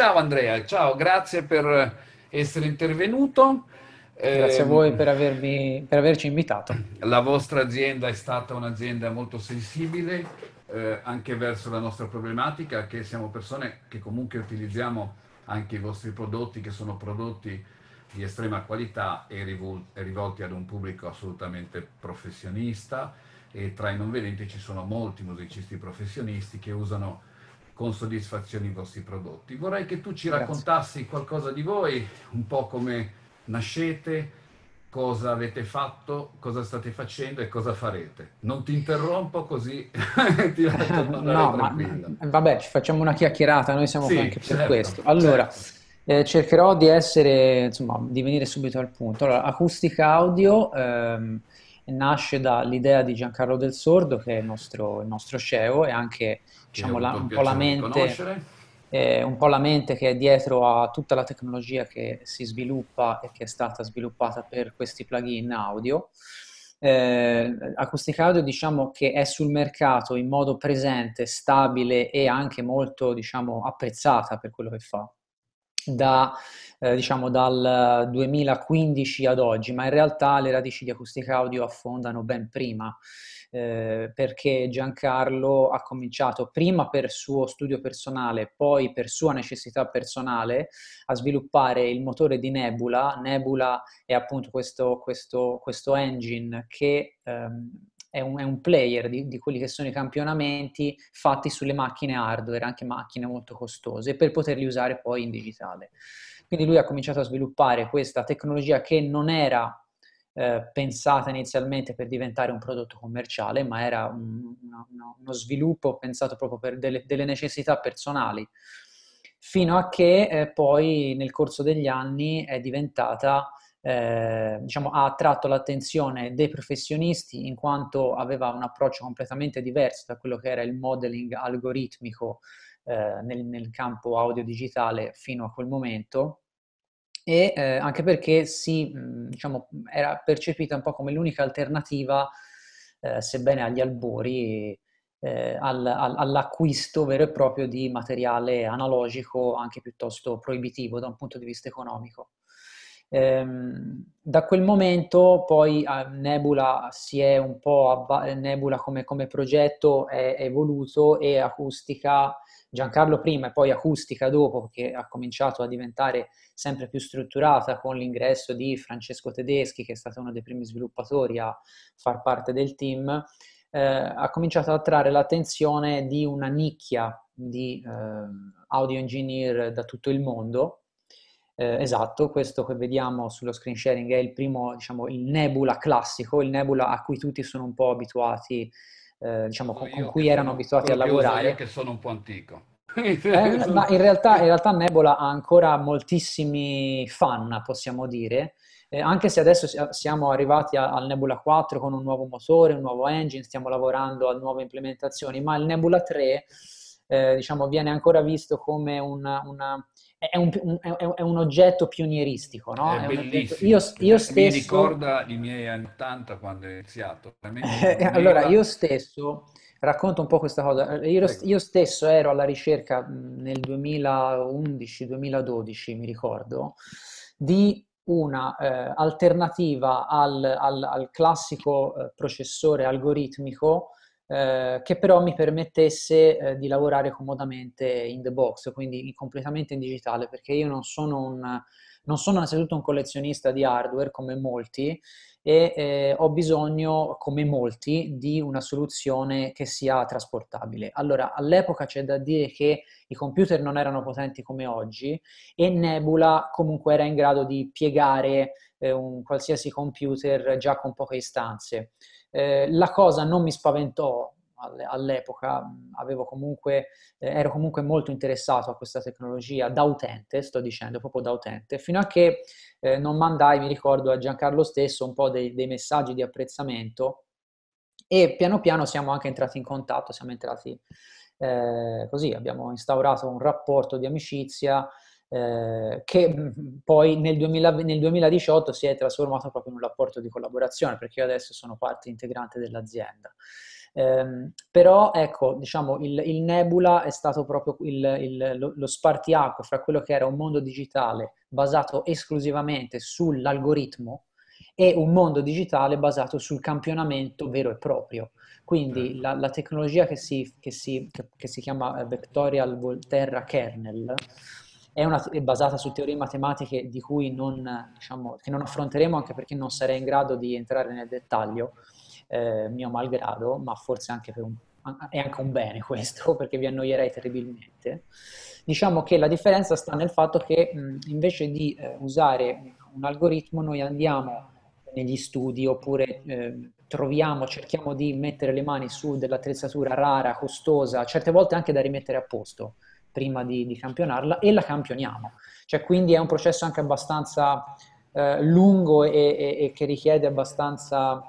Ciao Andrea, ciao, grazie per essere intervenuto. Grazie a voi ehm, per, avermi, per averci invitato. La vostra azienda è stata un'azienda molto sensibile eh, anche verso la nostra problematica, che siamo persone che comunque utilizziamo anche i vostri prodotti, che sono prodotti di estrema qualità e rivolti ad un pubblico assolutamente professionista e tra i non vedenti ci sono molti musicisti professionisti che usano con soddisfazione i vostri prodotti. Vorrei che tu ci Grazie. raccontassi qualcosa di voi, un po' come nascete, cosa avete fatto, cosa state facendo e cosa farete. Non ti interrompo così ti lascio no, ma, Vabbè, ci facciamo una chiacchierata, noi siamo sì, qui anche certo, per questo. Certo. Allora, certo. eh, cercherò di essere, insomma, di venire subito al punto. Allora, acustica audio ehm, nasce dall'idea di Giancarlo Del Sordo, che è il nostro, il nostro CEO e anche diciamo, la, un, po mente, eh, un po' la mente che è dietro a tutta la tecnologia che si sviluppa e che è stata sviluppata per questi plugin audio. Eh, Acoustic Audio diciamo che è sul mercato in modo presente, stabile e anche molto diciamo, apprezzata per quello che fa. Da, eh, diciamo, dal 2015 ad oggi, ma in realtà le radici di Acoustic Audio affondano ben prima eh, perché Giancarlo ha cominciato prima per suo studio personale, poi per sua necessità personale a sviluppare il motore di Nebula. Nebula è appunto questo, questo, questo engine che... Ehm, è un, è un, player di, di, quelli che sono i campionamenti fatti sulle macchine hardware, anche macchine molto costose, per poterli usare poi in digitale. Quindi lui ha cominciato a sviluppare questa tecnologia che non era eh, pensata inizialmente per diventare un prodotto commerciale, ma era un, uno, uno, sviluppo pensato proprio per delle, delle necessità personali, fino a che eh, poi nel corso degli anni è diventata eh, diciamo, ha attratto l'attenzione dei professionisti in quanto aveva un approccio completamente diverso da quello che era il modeling algoritmico eh, nel, nel, campo audio digitale fino a quel momento e eh, anche perché si, mm, diciamo, era percepita un po' come l'unica alternativa, eh, sebbene agli albori, eh, al, al, all'acquisto vero e proprio di materiale analogico, anche piuttosto proibitivo da un punto di vista economico. Ehm, da quel momento poi ah, Nebula si è un po' abba- Nebula come, come progetto è, è evoluto e Acustica, Giancarlo prima e poi Acustica dopo, che ha cominciato a diventare sempre più strutturata con l'ingresso di Francesco Tedeschi, che è stato uno dei primi sviluppatori a far parte del team, eh, ha cominciato a attrarre l'attenzione di una nicchia di eh, audio engineer da tutto il mondo eh, esatto, questo che vediamo sullo screen sharing è il primo, diciamo, il Nebula classico, il Nebula a cui tutti sono un po' abituati, eh, diciamo, con, con cui erano abituati a lavorare. Io che sono un po' antico. eh, ma in realtà, in realtà, Nebula ha ancora moltissimi fan, possiamo dire, eh, anche se adesso siamo arrivati al Nebula 4 con un nuovo motore, un nuovo engine, stiamo lavorando a nuove implementazioni, ma il Nebula 3, eh, diciamo, viene ancora visto come una, una è un, un, è un, oggetto pionieristico, no? È, è bellissimo. Oggetto... Io, io stesso... Mi ricorda i miei anni 80 quando è iniziato. Eh, allora, io stesso racconto un po' questa cosa. Eh, io, io stesso ero alla ricerca nel 2011-2012, mi ricordo, di una eh, alternativa al, al, al classico eh, processore algoritmico eh, che però mi permettesse eh, di lavorare comodamente in the box, quindi completamente in digitale, perché io non sono un, non sono innanzitutto un collezionista di hardware come molti, e eh, ho bisogno, come molti, di una soluzione che sia trasportabile. Allora, all'epoca c'è da dire che i computer non erano potenti come oggi e Nebula comunque era in grado di piegare eh, un qualsiasi computer già con poche istanze. Eh, la cosa non mi spaventò all'epoca avevo comunque, eh, ero comunque molto interessato a questa tecnologia da utente, sto dicendo proprio da utente, fino a che eh, non mandai, mi ricordo, a Giancarlo stesso un po' dei, dei messaggi di apprezzamento e piano piano siamo anche entrati in contatto, siamo entrati eh, così, abbiamo instaurato un rapporto di amicizia. Eh, che poi nel, 2000, nel, 2018 si è trasformato proprio in un rapporto di collaborazione, perché io adesso sono parte integrante dell'azienda. Ehm, però ecco, diciamo, il, il, Nebula è stato proprio il, il, lo, lo spartiacque fra quello che era un mondo digitale basato esclusivamente sull'algoritmo e un mondo digitale basato sul campionamento vero e proprio. Quindi certo. la, la tecnologia che si, che, si, che, che si, chiama eh, Vectorial Volterra Kernel è, una, è, basata su teorie matematiche di cui non, diciamo, che non affronteremo anche perché non sarei in grado di entrare nel dettaglio, eh, mio malgrado, ma forse anche un, è anche un bene questo, perché vi annoierei terribilmente. Diciamo che la differenza sta nel fatto che mh, invece di eh, usare un algoritmo noi andiamo negli studi oppure eh, troviamo, cerchiamo di mettere le mani su dell'attrezzatura rara, costosa, certe volte anche da rimettere a posto prima di, di campionarla e la campioniamo. Cioè, quindi è un processo anche abbastanza eh, lungo e, e, e, che richiede abbastanza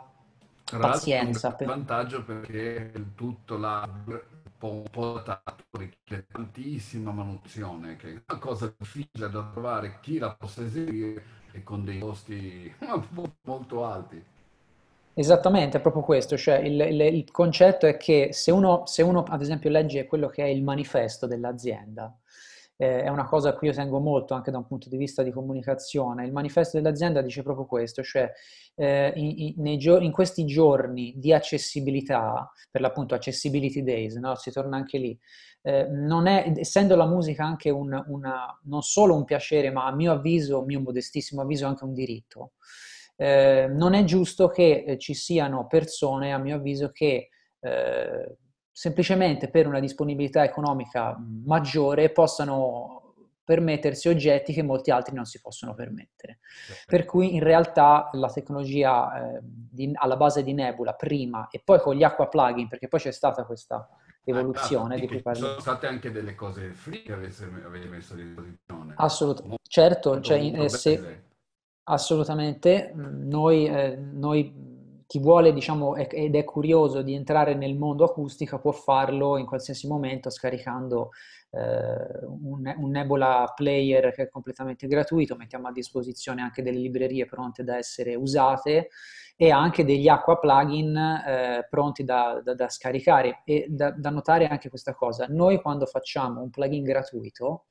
tra pazienza. Per... vantaggio perché tutto l'hardware comportato richiede tantissima manutenzione, che è una cosa difficile da trovare chi la possa eseguire e con dei costi molto alti. Esattamente, è proprio questo, cioè il, il, il concetto è che se uno, se uno, ad esempio legge quello che è il manifesto dell'azienda, eh, è una cosa a cui io tengo molto anche da un punto di vista di comunicazione. Il manifesto dell'azienda dice proprio questo, cioè eh, in, in, gio- in, questi giorni di accessibilità, per l'appunto Accessibility Days, no? si torna anche lì, eh, è, essendo la musica anche un, una, non solo un piacere, ma a mio avviso, mio modestissimo avviso, anche un diritto. Eh, non è giusto che eh, ci siano persone, a mio avviso, che eh, semplicemente per una disponibilità economica maggiore possano permettersi oggetti che molti altri non si possono permettere. Certo. Per cui in realtà la tecnologia eh, di, alla base di Nebula prima e poi con gli acqua plugin, perché poi c'è stata questa ah, ah, evoluzione ah, di cui parliamo. Sono state anche delle cose free che avete messo a disposizione. Certo, cioè, eh, assolutamente, certo, cioè, se, assolutamente, noi, eh, noi chi vuole diciamo, ed è curioso di entrare nel mondo acustico può farlo in qualsiasi momento scaricando eh, un, un Nebula Player che è completamente gratuito, mettiamo a disposizione anche delle librerie pronte da essere usate e anche degli acqua plugin eh, pronti da, da, da, scaricare e da, da notare anche questa cosa, noi quando facciamo un plugin gratuito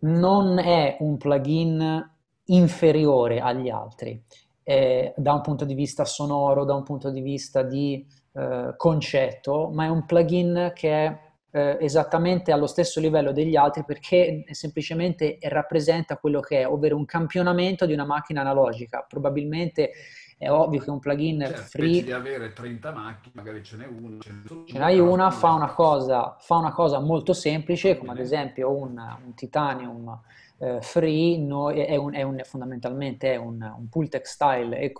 non è un plugin inferiore agli altri eh, da un punto di vista sonoro, da un punto di vista di eh, concetto, ma è un plugin che è eh, esattamente allo stesso livello degli altri perché semplicemente rappresenta quello che è, ovvero un campionamento di una macchina analogica. Probabilmente è ovvio che un plugin cioè, free... di avere 30 macchine, magari ce n'è una. Ce, ce n'hai una, fa una cosa, fa una cosa molto semplice, come ad esempio un, un titanium eh, free noi, è, un, è un, fondamentalmente è un, un pool textile EQ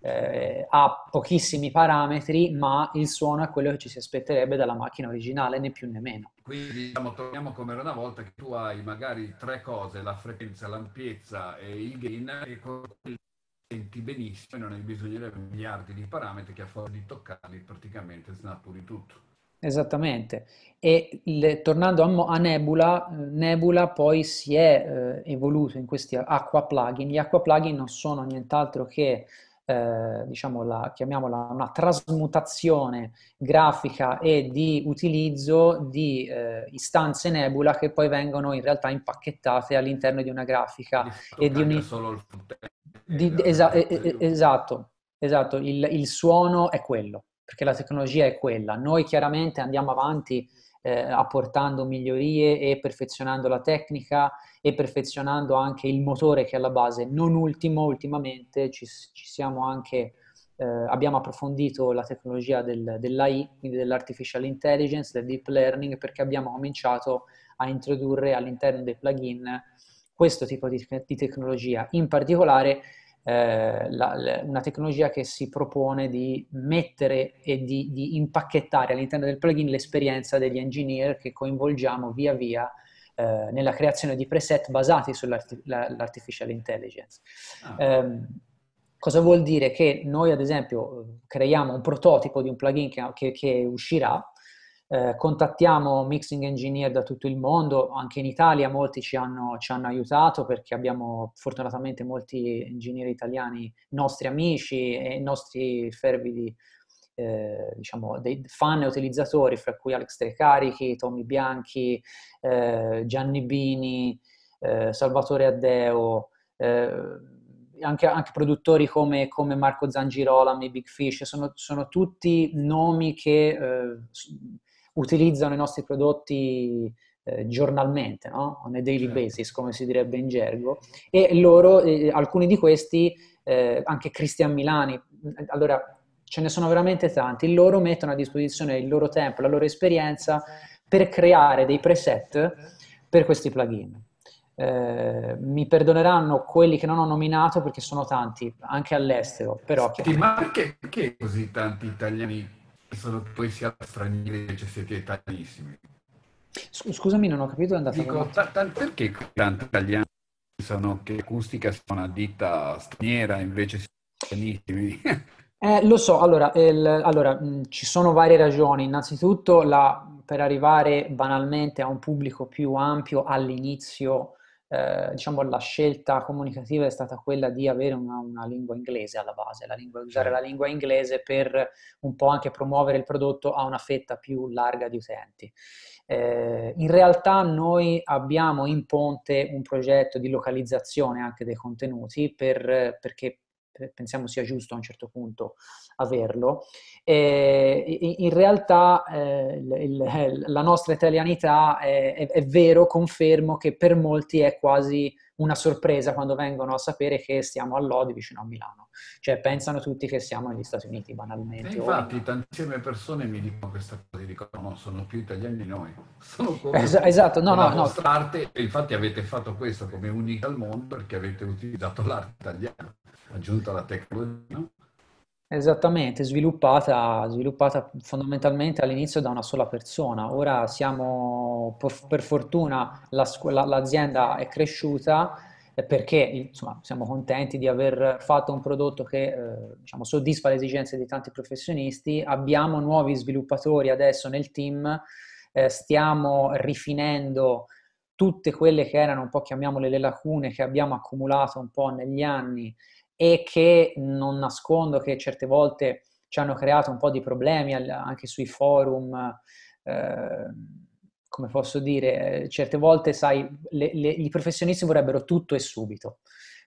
eh, ha pochissimi parametri, ma il suono è quello che ci si aspetterebbe dalla macchina originale, né più né meno. Quindi diciamo, torniamo come era una volta che tu hai magari tre cose, la frequenza, l'ampiezza e il gain, e con quello senti benissimo e non hai bisogno di miliardi di parametri che a forza di toccarli praticamente snaturi tutto. Esattamente. E le, tornando a, a Nebula, eh, Nebula poi si è eh, evoluto in questi acqua plugin. Gli acqua plugin non sono nient'altro che, eh, diciamo la, chiamiamola, una trasmutazione grafica e di utilizzo di eh, istanze Nebula che poi vengono in realtà impacchettate all'interno di una grafica. e di un... solo il... Di, eh, esa- esatto, esatto, il, il suono è quello perché la tecnologia è quella. Noi chiaramente andiamo avanti eh, apportando migliorie e perfezionando la tecnica e perfezionando anche il motore che è alla base. Non ultimo, ultimamente ci, ci siamo anche, eh, abbiamo approfondito la tecnologia del, dell'AI, quindi dell'artificial intelligence, del deep learning, perché abbiamo cominciato a introdurre all'interno dei plugin questo tipo di, di tecnologia. In particolare eh, la, la, una tecnologia che si propone di mettere e di, di, impacchettare all'interno del plugin l'esperienza degli engineer che coinvolgiamo via via eh, nella creazione di preset basati sull'artificial intelligence. Ah. Eh, cosa vuol dire? Che noi, ad esempio, eh, creiamo un prototipo di un plugin che, che, che uscirà, eh, contattiamo mixing engineer da tutto il mondo, anche in Italia molti ci hanno, ci hanno, aiutato perché abbiamo fortunatamente molti ingegneri italiani, nostri amici e nostri fervidi eh, diciamo, dei fan e utilizzatori, fra cui Alex Trecarichi, Tommy Bianchi, eh, Gianni Bini, eh, Salvatore Addeo. Eh, anche, anche, produttori come, come, Marco Zangirolami, Big Fish, sono, sono tutti nomi che eh, utilizzano i nostri prodotti eh, giornalmente, no? on a daily certo. basis, come si direbbe in gergo, e loro, eh, alcuni di questi, eh, anche Cristian Milani, allora ce ne sono veramente tanti, loro mettono a disposizione il loro tempo, la loro esperienza per creare dei preset per questi plugin. Eh, mi perdoneranno quelli che non ho nominato perché sono tanti, anche all'estero. Però... sì, ma perché, perché così tanti italiani sono poi sia stranieri che siete italianissimi. Scusami, non ho capito dove è andata. Dico, t- perché tanti italiani pensano che l'acustica sia una ditta straniera invece siamo italianissimi? Eh, lo so, allora, il, allora mh, ci sono varie ragioni. Innanzitutto, la, per arrivare banalmente a un pubblico più ampio all'inizio eh, diciamo, la scelta comunicativa è stata quella di avere una, una lingua inglese alla base, la lingua, usare la lingua inglese per un po' anche promuovere il prodotto a una fetta più larga di utenti. Eh, in realtà noi abbiamo in ponte un progetto di localizzazione anche dei contenuti per, perché pensiamo sia giusto a un certo punto averlo. E eh, in realtà eh, il, il, la nostra italianità è, è, è, vero, confermo che per molti è quasi una sorpresa quando vengono a sapere che siamo a Lodi vicino a Milano. Cioè pensano tutti che siamo negli Stati Uniti banalmente. E infatti in... tantissime persone mi dicono questa cosa, dicono no, sono più italiani di noi. Sono come es- esatto, no, no, no. Arte. Infatti avete fatto questo come unica al mondo perché avete utilizzato l'arte italiana aggiunta alla tecnologia. No? Esattamente, sviluppata, sviluppata fondamentalmente all'inizio da una sola persona. Ora siamo, per fortuna, la l'azienda è cresciuta eh, perché insomma, siamo contenti di aver fatto un prodotto che eh, diciamo, soddisfa le esigenze di tanti professionisti. Abbiamo nuovi sviluppatori adesso nel team, eh, stiamo rifinendo tutte quelle che erano un po', chiamiamole, le lacune che abbiamo accumulato un po' negli anni e che non nascondo che certe volte ci hanno creato un po' di problemi anche sui forum, eh, come posso dire, certe volte, sai, le, i professionisti vorrebbero tutto e subito,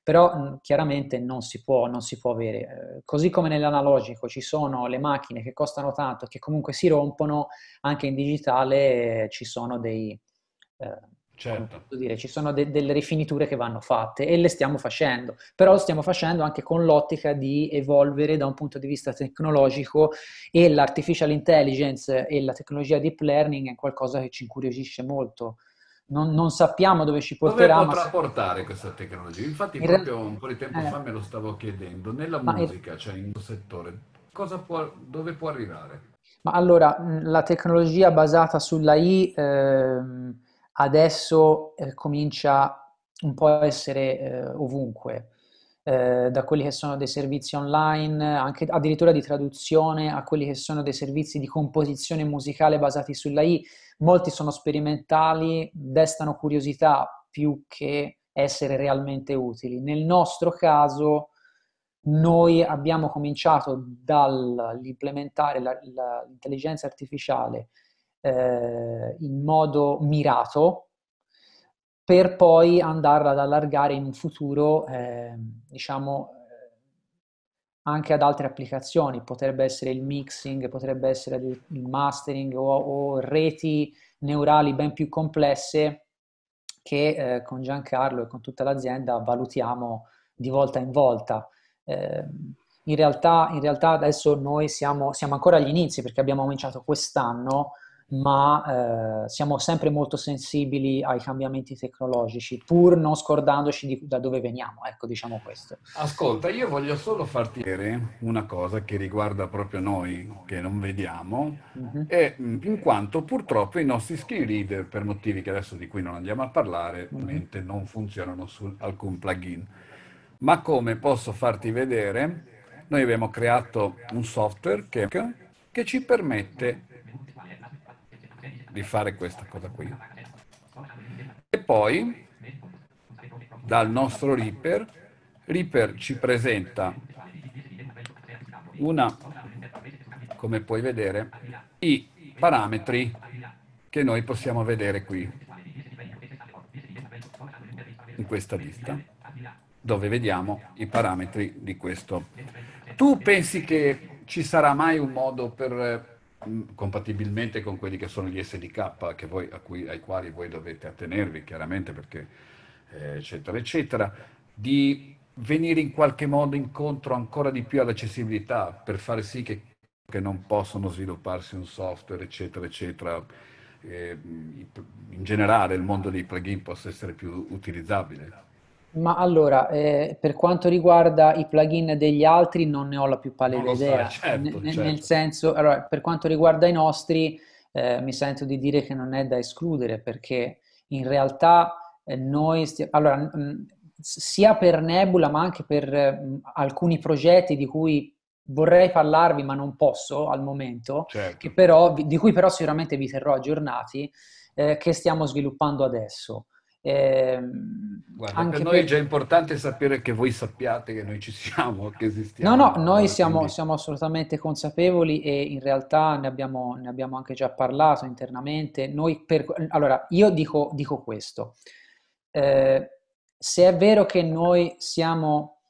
però chiaramente non si può, non si può avere. Eh, così come nell'analogico ci sono le macchine che costano tanto, che comunque si rompono, anche in digitale ci sono dei eh, Certo. Dire, ci sono de- delle rifiniture che vanno fatte e le stiamo facendo, però lo stiamo facendo anche con l'ottica di evolvere da un punto di vista tecnologico e l'artificial intelligence e la tecnologia deep learning è qualcosa che ci incuriosisce molto. Non, non sappiamo dove ci porterà. Dove potrà ma... portare questa tecnologia? Infatti In proprio realtà... un po' di tempo eh. fa me lo stavo chiedendo, nella ma musica, è... cioè in un settore, può, dove può arrivare? Ma allora, la tecnologia basata sull'AI... Ehm adesso eh, comincia un po' a essere eh, ovunque, eh, da quelli che sono dei servizi online, anche addirittura di traduzione, a quelli che sono dei servizi di composizione musicale basati sull'AI. Molti sono sperimentali, destano curiosità più che essere realmente utili. Nel nostro caso noi abbiamo cominciato dall'implementare la, la, l'intelligenza artificiale eh, in modo mirato per poi andarla ad allargare in un futuro, ehm, diciamo, eh, diciamo, anche ad altre applicazioni, potrebbe essere il mixing, potrebbe essere il mastering o, o reti neurali ben più complesse che eh, con Giancarlo e con tutta l'azienda valutiamo di volta in volta. Eh, in, realtà, in, realtà, adesso noi siamo, siamo, ancora agli inizi perché abbiamo cominciato quest'anno ma eh, siamo sempre molto sensibili ai cambiamenti tecnologici, pur non scordandoci di, da dove veniamo, ecco, diciamo questo. Ascolta, io voglio solo farti vedere una cosa che riguarda proprio noi, che non vediamo, mm-hmm. e, mm, in quanto purtroppo i nostri screen reader, per motivi che adesso di cui non andiamo a parlare, mhm. ovviamente mm-hmm. non funzionano su alcun plugin. Ma come posso farti vedere, noi abbiamo creato un software che, che ci permette di fare questa cosa qui. E poi dal nostro Reaper, Reaper ci presenta una, come puoi vedere, i parametri che noi possiamo vedere qui, in questa lista, dove vediamo i parametri di questo. Tu pensi che ci sarà mai un modo per Mm, compatibilmente con quelli che sono gli SDK voi, cui, ai quali voi dovete attenervi chiaramente perché eh, eccetera eccetera, di venire in qualche modo incontro ancora di più all'accessibilità per fare sì che, che non possono svilupparsi un software eccetera eccetera eh, in generale il mondo dei plugin possa essere più utilizzabile. Ma allora, eh, per quanto riguarda i plugin degli altri, non ne ho la più pallida idea. So, certo, N- certo. Nel senso, allora, per quanto riguarda i nostri, eh, mi sento di dire che non è da escludere, perché in realtà eh, noi, stiamo. allora, sia per Nebula, ma anche per mh, mm, alcuni progetti di cui vorrei parlarvi, ma non posso al momento, certo. però, di cui però sicuramente vi terrò aggiornati, eh, che stiamo sviluppando adesso. Eh, Guarda, anche per noi per... è già importante sapere che voi sappiate che noi ci siamo, che esistiamo. No, no, noi siamo, siamo assolutamente consapevoli e in realtà ne abbiamo, ne abbiamo anche già parlato internamente. Per... Allora, io dico, dico questo. Eh, se è vero che noi siamo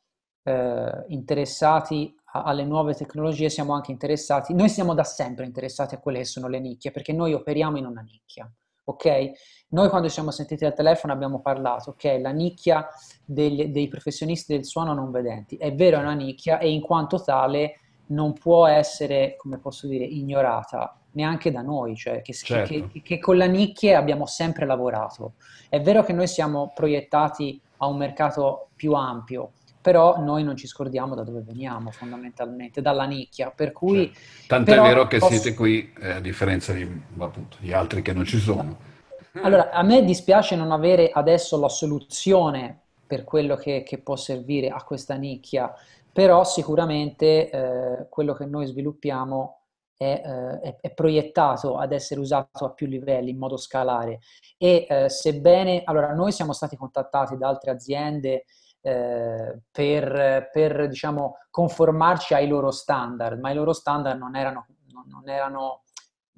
eh, interessati a, alle nuove tecnologie, siamo anche interessati, noi siamo da sempre interessati a quelle che sono le nicchie, perché noi operiamo in una nicchia ok? Noi quando ci siamo sentiti al telefono abbiamo parlato, ok? La nicchia dei, dei professionisti del suono non vedenti è vero, è una nicchia e in quanto tale non può essere, come posso dire, ignorata neanche da noi, cioè che, certo. che, che con la nicchia abbiamo sempre lavorato. È vero che noi siamo proiettati a un mercato più ampio, però noi non ci scordiamo da dove veniamo fondamentalmente, dalla nicchia, per cui... Cioè, tanto è vero che posso... siete qui, eh, a differenza di, appunto, di, altri che non ci sono. Allora, a me dispiace non avere adesso la soluzione per quello che, che può servire a questa nicchia, però sicuramente eh, quello che noi sviluppiamo è, eh, è, proiettato ad essere usato a più livelli in modo scalare e eh, sebbene allora noi siamo stati contattati da altre aziende eh, per, per diciamo, conformarci ai loro standard, ma i loro standard non erano, non erano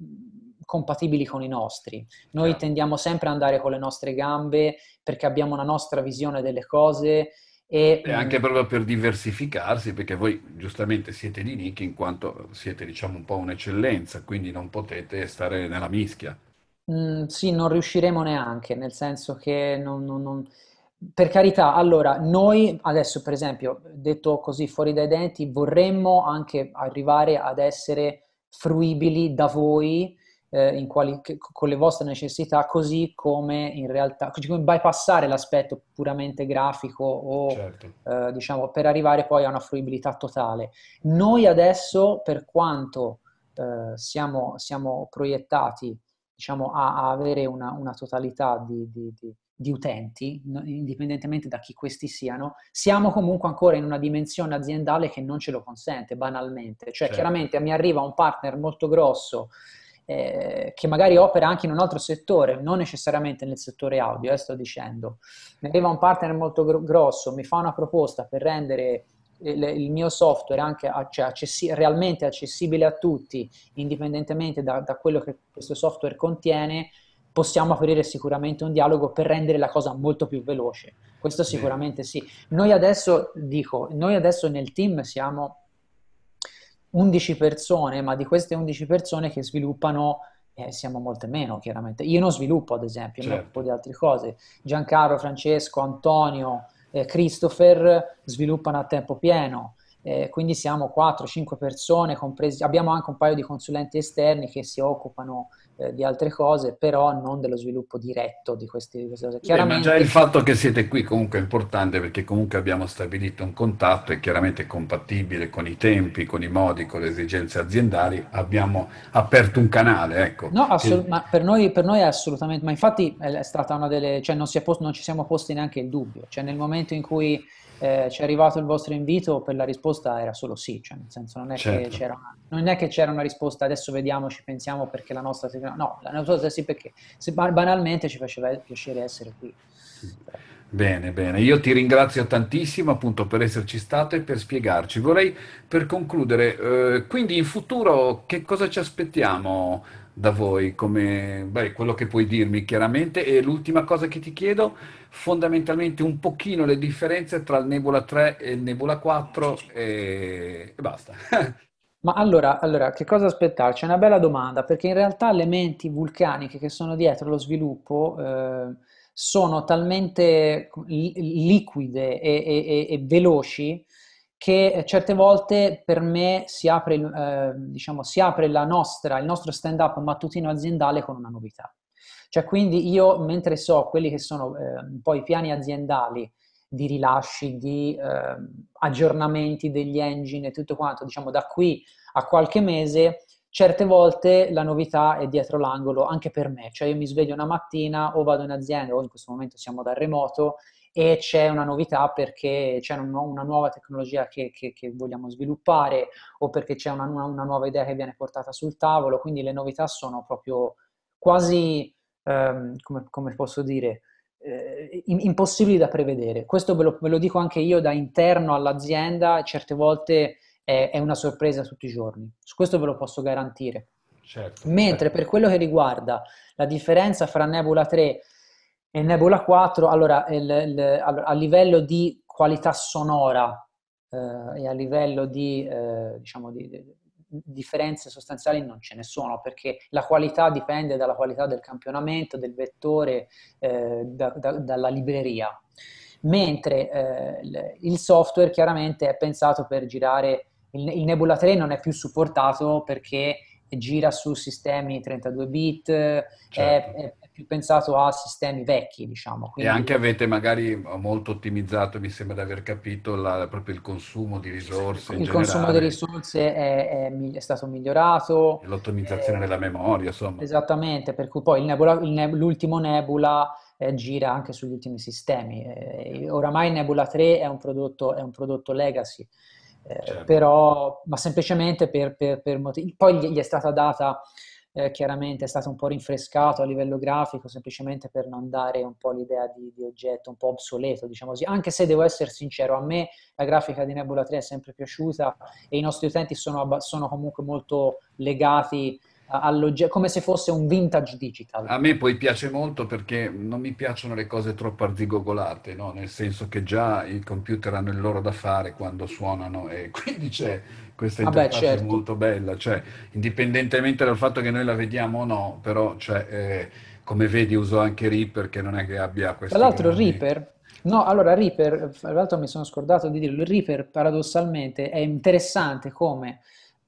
mm, compatibili con i nostri. Noi certo. tendiamo sempre ad andare con le nostre gambe perché abbiamo una nostra visione delle cose. E, e mm, anche proprio per diversificarsi, perché voi giustamente siete di nicchia in quanto siete diciamo un po' un'eccellenza, quindi non potete stare nella mischia. Mm, sì, non riusciremo neanche, nel senso che non, non, non per carità, allora, noi adesso per esempio, detto così fuori dai denti, vorremmo anche arrivare ad essere fruibili da voi eh, quali, con le vostre necessità, così come in realtà, così come bypassare l'aspetto puramente grafico o certo. eh, diciamo per arrivare poi a una fruibilità totale. Noi adesso, per quanto eh, siamo, siamo, proiettati diciamo, a, a avere una, una totalità di, di, di di utenti, indipendentemente da chi questi siano, siamo comunque ancora in una dimensione aziendale che non ce lo consente, banalmente. Cioè, certo. chiaramente mi arriva un partner molto grosso eh, che magari opera anche in un altro settore, non necessariamente nel settore audio, eh, sto dicendo. Mi arriva un partner molto gro- grosso, mi fa una proposta per rendere il, eh, il mio software anche cioè, accessi- realmente accessibile a tutti, indipendentemente da, da quello che questo software contiene, possiamo aprire sicuramente un dialogo per rendere la cosa molto più veloce. Questo sicuramente sì. Noi adesso, dico, noi adesso nel team siamo 11 persone, ma di queste 11 persone che sviluppano... Eh, siamo molte meno, chiaramente. Io non sviluppo, ad esempio, certo. mi occupo di altre cose. Giancarlo, Francesco, Antonio, eh, Christopher sviluppano a tempo pieno. Eh, quindi siamo 4-5 persone, compresi, abbiamo anche un paio di consulenti esterni che si occupano eh, di altre cose, però non dello sviluppo diretto di, questi, di queste cose. Chiaramente... Beh, già il fatto che siete qui comunque è importante perché comunque abbiamo stabilito un contatto e chiaramente compatibile con i tempi, con i modi, con le esigenze aziendali, abbiamo aperto un canale. Ecco. No, assolut- che... ma per noi, per noi, è assolutamente, ma infatti è stata una delle, cioè non, posto, non ci siamo posti neanche il dubbio, cioè nel momento in cui eh, ci è arrivato il vostro invito per la risposta era solo sì, cioè nel senso non è, certo. che, c'era, non è che c'era una risposta adesso vediamoci, pensiamo perché la nostra... No, la nostra sì perché se, banalmente ci faceva piacere essere qui. Bene, bene, io ti ringrazio tantissimo appunto per esserci stato e per spiegarci. Vorrei per concludere, eh, quindi in futuro che cosa ci aspettiamo? da voi, come beh, quello che puoi dirmi chiaramente. E l'ultima cosa che ti chiedo, fondamentalmente un pochino le differenze tra il Nebula 3 e il Nebula 4 e, e basta. Ma allora, allora, che cosa aspettarci? È una bella domanda, perché in realtà le menti vulcaniche che sono dietro lo sviluppo eh, sono talmente liquide e, e, e veloci che eh, certe volte per me si apre, eh, diciamo, si apre nostra, il nostro stand-up mattutino aziendale con una novità. Cioè, quindi io, mentre so quelli che sono eh, poi i piani aziendali di rilasci, di eh, aggiornamenti degli engine e tutto quanto, diciamo, da qui a qualche mese, certe volte la novità è dietro l'angolo anche per me. Cioè, io mi sveglio una mattina o vado in azienda o in questo momento siamo da remoto e c'è una novità perché c'è una, una nuova tecnologia che, che, che, vogliamo sviluppare o perché c'è una, una, una, nuova idea che viene portata sul tavolo, quindi le novità sono proprio quasi, ehm, come, come, posso dire, eh, impossibili da prevedere. Questo ve lo, ve lo, dico anche io da interno all'azienda, certe volte è, è una sorpresa tutti i giorni, su questo ve lo posso garantire. Certo, Mentre certo. per quello che riguarda la differenza fra Nebula 3 e Nebula 4, allora, il, il, a livello di qualità sonora eh, e a livello di, eh, diciamo di, di, differenze sostanziali non ce ne sono, perché la qualità dipende dalla qualità del campionamento, del vettore, eh, da, da, dalla libreria. Mentre eh, il software chiaramente è pensato per girare, il, il Nebula 3 non è più supportato perché gira su sistemi 32 bit, certo. è, più pensato a sistemi vecchi, diciamo. Quindi... E anche avete magari oh, molto ottimizzato, mi sembra di aver capito, la, proprio il consumo di risorse. Il consumo di risorse è, è, è stato migliorato. E l'ottimizzazione eh, della memoria, insomma. Esattamente, per cui poi il nebula, ne, l'ultimo Nebula eh, gira anche sugli ultimi sistemi. Eh, oramai Nebula 3 è un prodotto, è un prodotto legacy. Eh, certo. Però, ma semplicemente per, per, per motivi. Poi gli, gli è stata data eh, chiaramente è stato un po' rinfrescato a livello grafico semplicemente per non dare un po' l'idea di, di, oggetto un po' obsoleto, diciamo così, anche se devo essere sincero, a me la grafica di Nebula 3 è sempre piaciuta e i nostri utenti sono, sono comunque molto legati alloggi- come se fosse un vintage digital. A me poi piace molto perché non mi piacciono le cose troppo arzigogolate, no? nel senso che già i computer hanno il loro da fare quando suonano e quindi c'è questa ah interfaccia ah certo. molto bella, cioè, indipendentemente dal fatto che noi la vediamo o no, però cioè, eh, come vedi uso anche Reaper che non è che abbia questo... Tra l'altro grandi... Reaper... No, allora Reaper, tra l'altro mi sono scordato di dirlo, il Reaper paradossalmente è interessante come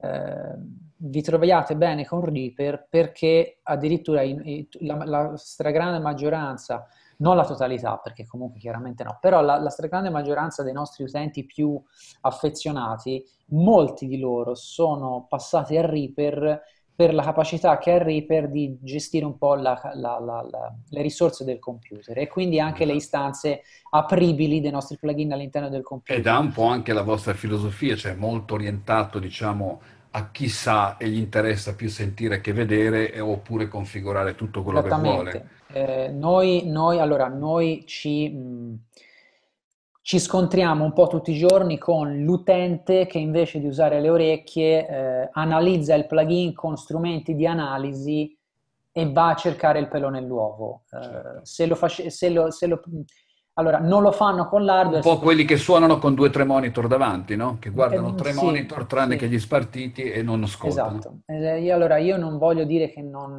eh, vi troviate bene con Reaper perché addirittura in, in, la, la, stragrande maggioranza, non la totalità perché comunque chiaramente no, però la, la, stragrande maggioranza dei nostri utenti più affezionati, molti di loro sono passati a Reaper per la capacità che ha Reaper di gestire un po' le risorse del computer e quindi anche le mm-hmm. istanze apribili dei nostri plugin all'interno del computer. Ed ha un po' anche la vostra filosofia, cioè molto orientato diciamo a chi sa e gli interessa più sentire che vedere eh, oppure configurare tutto quello che vuole. Eh, noi, noi, allora, noi ci, mh, ci, scontriamo un po' tutti i giorni con l'utente che invece di usare le orecchie eh, analizza il plugin con strumenti di analisi e va a cercare il pelo nell'uovo. Eh, certo. Se, lo face- se, lo, se, lo allora, non lo fanno con l'hardware. Un po' quelli che suonano con due o tre monitor davanti, no? Che guardano tre sì, monitor tranne sì. che gli spartiti e non ascoltano. Esatto. Eh, io, allora, io non voglio dire che non...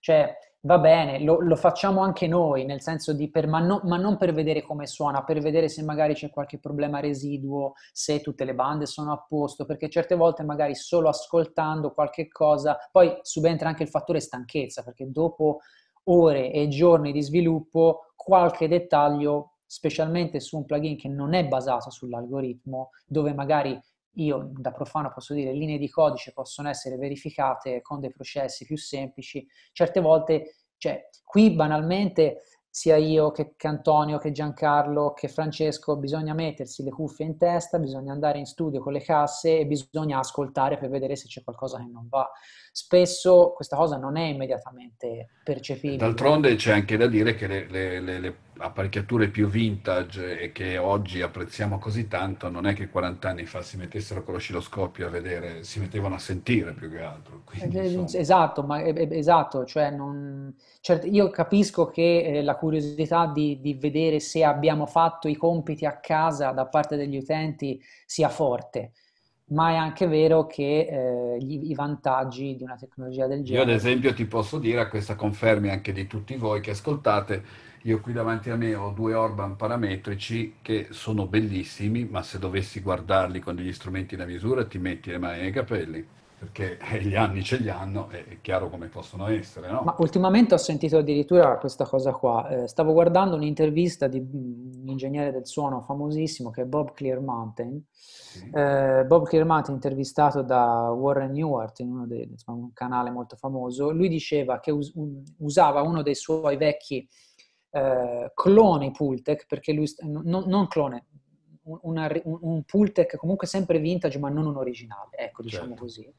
Cioè, va bene, lo, lo facciamo anche noi, nel senso di... Per, ma, no, ma non per vedere come suona, per vedere se magari c'è qualche problema residuo, se tutte le bande sono a posto, perché certe volte magari solo ascoltando qualche cosa... Poi subentra anche il fattore stanchezza, perché dopo ore e giorni di sviluppo qualche dettaglio, specialmente su un plugin che non è basato sull'algoritmo, dove magari io da profano posso dire linee di codice possono essere verificate con dei processi più semplici, certe volte, cioè qui banalmente sia io che, che, Antonio, che Giancarlo, che Francesco, bisogna mettersi le cuffie in testa, bisogna andare in studio con le casse e bisogna ascoltare per vedere se c'è qualcosa che non va spesso questa cosa non è immediatamente percepibile. D'altronde c'è anche da dire che le, le, le, le apparecchiature più vintage e che oggi apprezziamo così tanto, non è che 40 anni fa si mettessero con lo sciloscopio a vedere, si mettevano a sentire più che altro. Quindi, eh, eh, esatto, ma, eh, esatto cioè non, certo, io capisco che la curiosità di, di, vedere se abbiamo fatto i compiti a casa da parte degli utenti sia forte ma è anche vero che eh, gli, i vantaggi di una tecnologia del genere... Io ad esempio ti posso dire, a questa confermi anche di tutti voi che ascoltate, io qui davanti a me ho due Orban parametrici che sono bellissimi, ma se dovessi guardarli con degli strumenti da misura ti metti le mani nei capelli perché gli anni ce li hanno, è chiaro come possono essere. No? Ma ultimamente ho sentito addirittura questa cosa qua, eh, stavo guardando un'intervista di mm, un ingegnere del suono famosissimo che è Bob Clearmountain, sì. eh, Bob Clearmountain intervistato da Warren Newhart in dei, insomma, un canale molto famoso, lui diceva che us- usava uno dei suoi vecchi eh, cloni Pultec, perché lui, st- non, non clone, una, un pull tech comunque sempre vintage ma non un originale, ecco diciamo certo. così,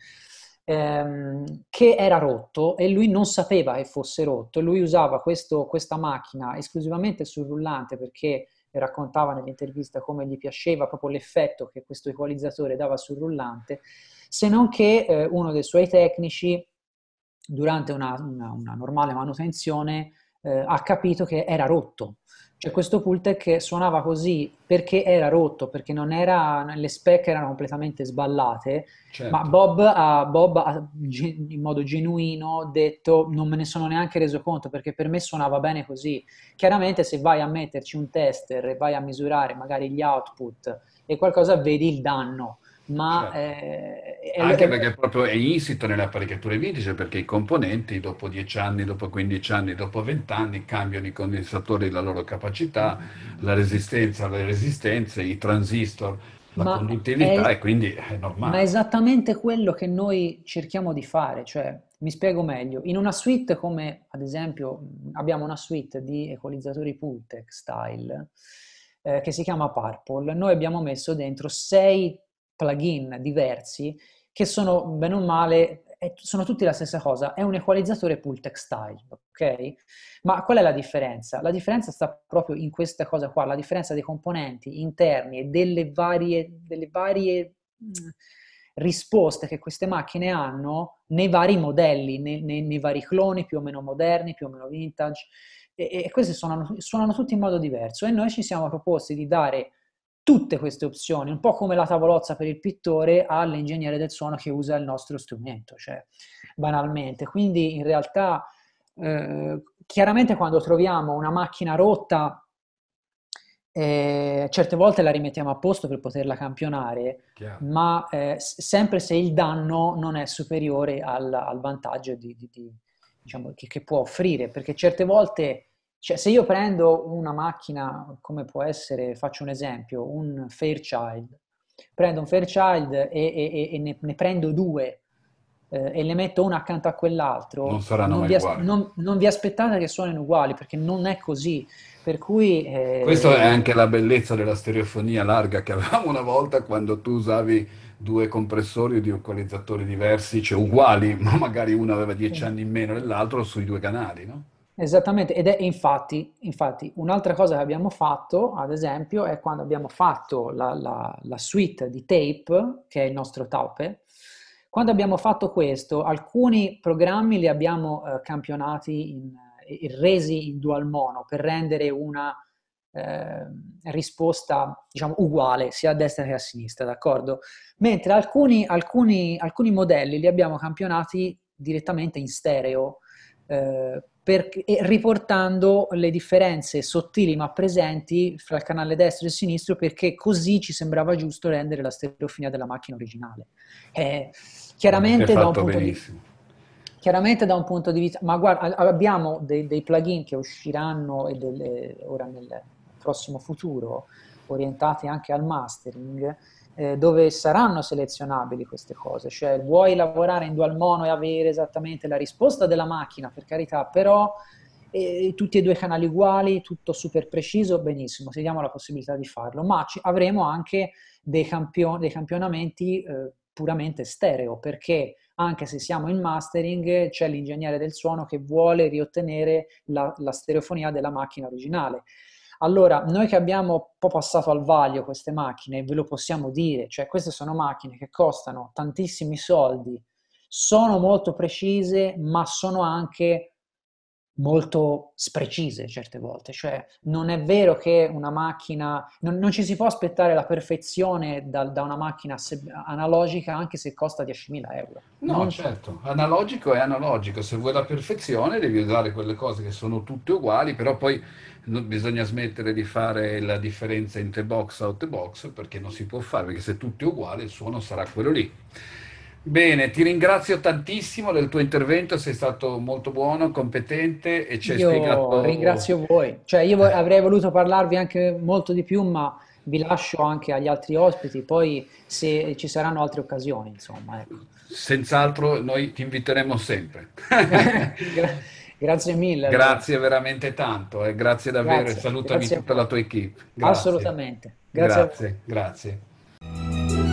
ehm, che era rotto e lui non sapeva che fosse rotto e lui usava questo, questa macchina esclusivamente sul rullante perché raccontava nell'intervista come gli piaceva proprio l'effetto che questo equalizzatore dava sul rullante, se non che eh, uno dei suoi tecnici durante una, una, una normale manutenzione eh, ha capito che era rotto. Cioè questo Pultec suonava così perché era rotto, perché non era, le spec erano completamente sballate, certo. ma Bob ha, Bob ha, in modo genuino detto non me ne sono neanche reso conto perché per me suonava bene così. Chiaramente se vai a metterci un tester e vai a misurare magari gli output e qualcosa vedi il danno, ma certo. eh, è, anche è, perché proprio è insito nelle apparecchiature vintage perché i componenti dopo 10 anni, dopo 15 anni, dopo 20 anni cambiano i condensatori, la loro capacità, la resistenza, le resistenze, i transistor, la ma conduttività è, e quindi è normale. Ma è esattamente quello che noi cerchiamo di fare, cioè mi spiego meglio, in una suite come ad esempio abbiamo una suite di equalizzatori Pultec style eh, che si chiama Purple, noi abbiamo messo dentro sei plugin diversi che sono bene o male sono tutti la stessa cosa, è un equalizzatore pull textile, ok? Ma qual è la differenza? La differenza sta proprio in questa cosa qua, la differenza dei componenti interni e delle varie, delle varie mm, risposte che queste macchine hanno nei vari modelli, nei, nei, nei, vari cloni più o meno moderni, più o meno vintage, e, e questi suonano, suonano tutti in modo diverso e noi ci siamo proposti di dare tutte queste opzioni, un po' come la tavolozza per il pittore all'ingegnere del suono che usa il nostro strumento, cioè banalmente. Quindi in realtà eh, chiaramente quando troviamo una macchina rotta eh, certe volte la rimettiamo a posto per poterla campionare, Chiaro. ma eh, sempre se il danno non è superiore al, al vantaggio di, di, di, diciamo, che, che, può offrire, perché certe volte cioè, se io prendo una macchina, come può essere, faccio un esempio, un Fairchild, prendo un Fairchild e, e, e ne, ne, prendo due eh, e le metto una accanto a quell'altro, non, saranno non, vi as- non, non vi aspettate che suonino uguali, perché non è così. Per cui, eh, Questa è anche la bellezza della stereofonia larga che avevamo una volta quando tu usavi due compressori o due equalizzatori diversi, cioè uguali, ma magari uno aveva dieci anni in meno dell'altro sui due canali, no? Esattamente, ed è infatti, infatti, un'altra cosa che abbiamo fatto, ad esempio, è quando abbiamo fatto la, la, la suite di tape, che è il nostro taupe, quando abbiamo fatto questo, alcuni programmi li abbiamo eh, campionati in, e eh, resi in dual mono per rendere una eh, risposta diciamo, uguale sia a destra che a sinistra, d'accordo? Mentre alcuni, alcuni, alcuni modelli li abbiamo campionati direttamente in stereo, eh, per, riportando le differenze sottili ma presenti fra il canale destro e sinistro perché così ci sembrava giusto rendere la stereofonia della macchina originale. Eh, chiaramente, da di, chiaramente da un punto di vista, ma guarda, abbiamo dei, dei plugin che usciranno e delle, ora nel, prossimo futuro, orientati anche al mastering, eh, dove saranno selezionabili queste cose, cioè vuoi lavorare in dual mono e avere esattamente la risposta della macchina, per carità, però eh, tutti e due i canali uguali, tutto super preciso, benissimo, ti diamo la possibilità di farlo, ma ci, avremo anche dei, campion- dei campionamenti eh, puramente stereo, perché anche se siamo in mastering, c'è l'ingegnere del suono che vuole riottenere la, la stereofonia della macchina originale. Allora, noi che abbiamo un po' passato al vaglio queste macchine, ve lo possiamo dire, cioè queste sono macchine che costano tantissimi soldi, sono molto precise, ma sono anche molto sprecise certe volte, cioè non è vero che una macchina, non, non ci si può aspettare la perfezione da, da una macchina se, analogica anche se costa 10.000 euro. No, non certo, so. analogico è analogico, se vuoi la perfezione devi usare quelle cose che sono tutte uguali, però poi bisogna smettere di fare la differenza in te box out the box perché non si può fare, perché se tutto è uguale il suono sarà quello lì. Bene, ti ringrazio tantissimo del tuo intervento, sei stato molto buono, competente e ci hai io spiegato... ringrazio voi, cioè io eh. avrei voluto parlarvi anche molto di più, ma vi lascio anche agli altri ospiti, poi se ci saranno altre occasioni, insomma. Ecco. Senz'altro noi ti inviteremo sempre. grazie mille. Grazie allora. veramente tanto eh. grazie davvero grazie, salutami grazie. tutta la tua equip. Grazie. Assolutamente. Grazie. grazie.